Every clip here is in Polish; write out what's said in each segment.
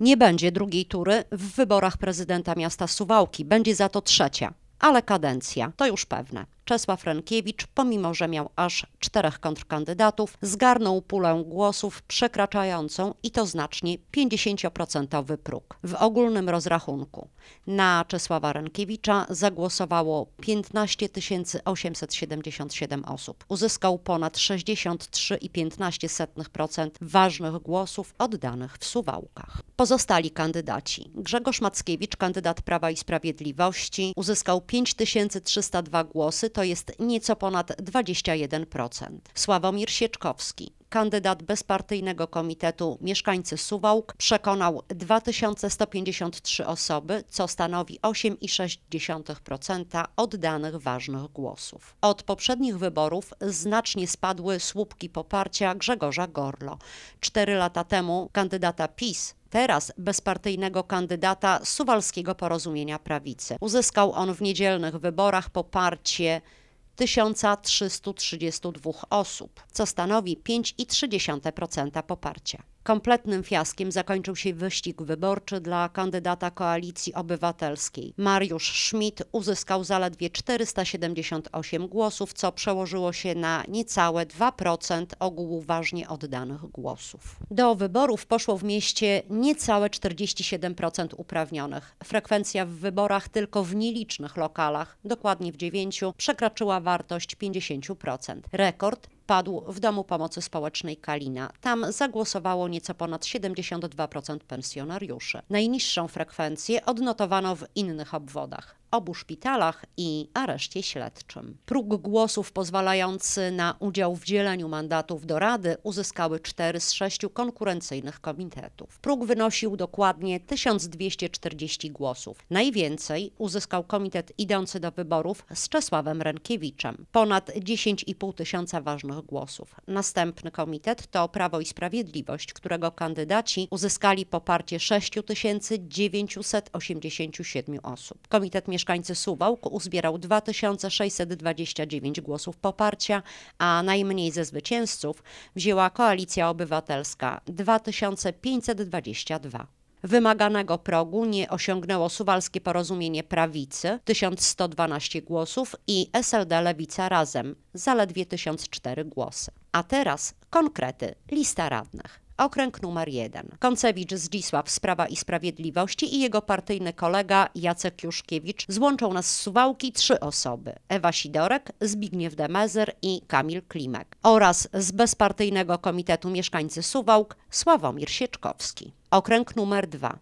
Nie będzie drugiej tury w wyborach prezydenta miasta Suwałki, będzie za to trzecia, ale kadencja, to już pewne. Czesław Renkiewicz, pomimo że miał aż czterech kontrkandydatów, zgarnął pulę głosów przekraczającą i to znacznie 50% próg. W ogólnym rozrachunku na Czesława Renkiewicza zagłosowało 15 877 osób. Uzyskał ponad 63,15% ważnych głosów oddanych w Suwałkach. Pozostali kandydaci. Grzegorz Mackiewicz, kandydat Prawa i Sprawiedliwości, uzyskał 5302 głosy, to jest nieco ponad 21%. Sławomir Sieczkowski, kandydat bezpartyjnego Komitetu Mieszkańcy Suwałk przekonał 2153 osoby, co stanowi 8,6% oddanych ważnych głosów. Od poprzednich wyborów znacznie spadły słupki poparcia Grzegorza Gorlo. Cztery lata temu kandydata PiS teraz bezpartyjnego kandydata Suwalskiego Porozumienia Prawicy. Uzyskał on w niedzielnych wyborach poparcie 1332 osób, co stanowi 5,3% poparcia. Kompletnym fiaskiem zakończył się wyścig wyborczy dla kandydata Koalicji Obywatelskiej. Mariusz Schmidt uzyskał zaledwie 478 głosów, co przełożyło się na niecałe 2% ogółu ważnie oddanych głosów. Do wyborów poszło w mieście niecałe 47% uprawnionych. Frekwencja w wyborach tylko w nielicznych lokalach, dokładnie w dziewięciu, przekraczyła wartość 50%. Rekord padł w Domu Pomocy Społecznej Kalina. Tam zagłosowało nieco ponad 72% pensjonariuszy. Najniższą frekwencję odnotowano w innych obwodach obu szpitalach i areszcie śledczym. Próg głosów pozwalający na udział w dzieleniu mandatów do Rady uzyskały cztery z sześciu konkurencyjnych komitetów. Próg wynosił dokładnie 1240 głosów. Najwięcej uzyskał komitet idący do wyborów z Czesławem Renkiewiczem. Ponad 10,5 tysiąca ważnych głosów. Następny komitet to Prawo i Sprawiedliwość, którego kandydaci uzyskali poparcie 6987 osób. Komitet mieszkańcy Suwałk uzbierał 2629 głosów poparcia, a najmniej ze zwycięzców wzięła Koalicja Obywatelska 2522. Wymaganego progu nie osiągnęło suwalskie porozumienie prawicy 1112 głosów i SLD Lewica razem zaledwie 1004 głosy. A teraz konkrety, lista radnych. Okręg numer 1. Koncewicz Zdzisław Sprawa i Sprawiedliwości i jego partyjny kolega Jacek Juszkiewicz złączą nas z Suwałki trzy osoby. Ewa Sidorek, Zbigniew Demezer i Kamil Klimek. Oraz z bezpartyjnego Komitetu Mieszkańcy Suwałk Sławomir Sieczkowski. Okręg numer 2.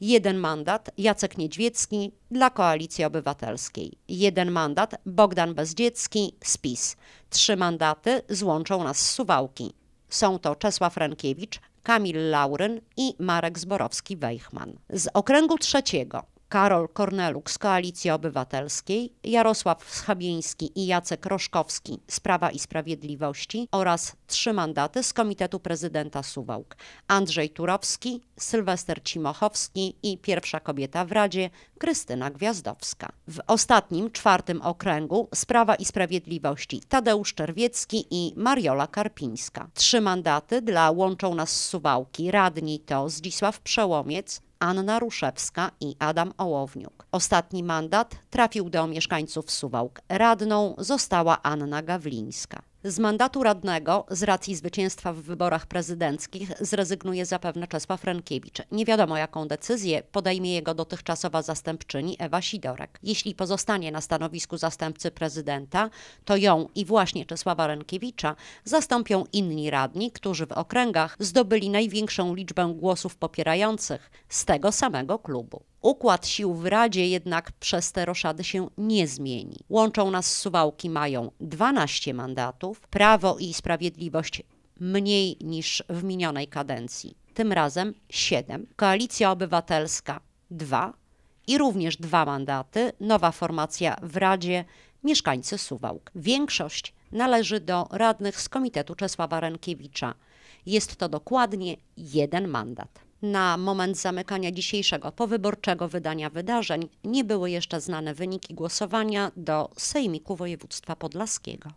Jeden mandat Jacek Niedźwiecki dla Koalicji Obywatelskiej. Jeden mandat Bogdan Bezdziecki, SPIS. Trzy mandaty złączą nas z Suwałki. Są to Czesław Rankiewicz, Kamil Lauryn i Marek Zborowski-Weichman. Z okręgu trzeciego Karol Korneluk z Koalicji Obywatelskiej, Jarosław Schabieński i Jacek Roszkowski z Prawa i Sprawiedliwości oraz trzy mandaty z Komitetu Prezydenta Suwałk. Andrzej Turowski, Sylwester Cimochowski i pierwsza kobieta w Radzie Krystyna Gwiazdowska. W ostatnim, czwartym okręgu z Prawa i Sprawiedliwości Tadeusz Czerwiecki i Mariola Karpińska. Trzy mandaty dla Łączą Nas Suwałki radni to Zdzisław Przełomiec, Anna Ruszewska i Adam Ołowniuk. Ostatni mandat trafił do mieszkańców Suwałk. Radną została Anna Gawlińska. Z mandatu radnego z racji zwycięstwa w wyborach prezydenckich zrezygnuje zapewne Czesław Renkiewicz. Nie wiadomo jaką decyzję podejmie jego dotychczasowa zastępczyni Ewa Sidorek. Jeśli pozostanie na stanowisku zastępcy prezydenta, to ją i właśnie Czesława Renkiewicza zastąpią inni radni, którzy w okręgach zdobyli największą liczbę głosów popierających z tego samego klubu. Układ sił w Radzie jednak przez te roszady się nie zmieni. Łączą nas suwałki mają 12 mandatów, Prawo i Sprawiedliwość mniej niż w minionej kadencji, tym razem 7, Koalicja Obywatelska 2 i również dwa mandaty, nowa formacja w Radzie, mieszkańcy Suwałk. Większość należy do radnych z Komitetu Czesława Renkiewicza. Jest to dokładnie jeden mandat. Na moment zamykania dzisiejszego powyborczego wydania wydarzeń nie były jeszcze znane wyniki głosowania do Sejmiku Województwa Podlaskiego.